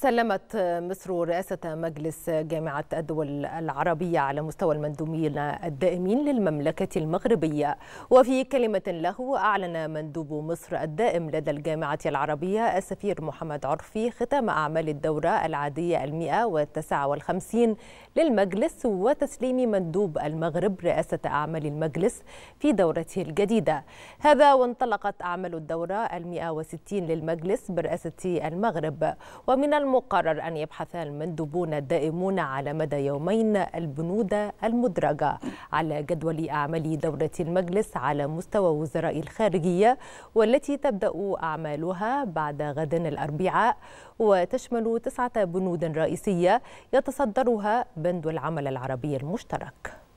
سلمت مصر رئاسة مجلس جامعة الدول العربية على مستوى المندوبين الدائمين للمملكة المغربية وفي كلمة له أعلن مندوب مصر الدائم لدى الجامعة العربية السفير محمد عرفي ختام أعمال الدورة العادية المئة والتسعة والخمسين للمجلس وتسليم مندوب المغرب رئاسة أعمال المجلس في دورته الجديدة هذا وانطلقت أعمال الدورة المئة وستين للمجلس برئاسة المغرب ومن المقرر أن يبحث المندوبون الدائمون على مدى يومين البنود المدرجة على جدول أعمال دورة المجلس على مستوى وزراء الخارجية والتي تبدأ أعمالها بعد غد الأربعاء وتشمل تسعة بنود رئيسية يتصدرها بند العمل العربي المشترك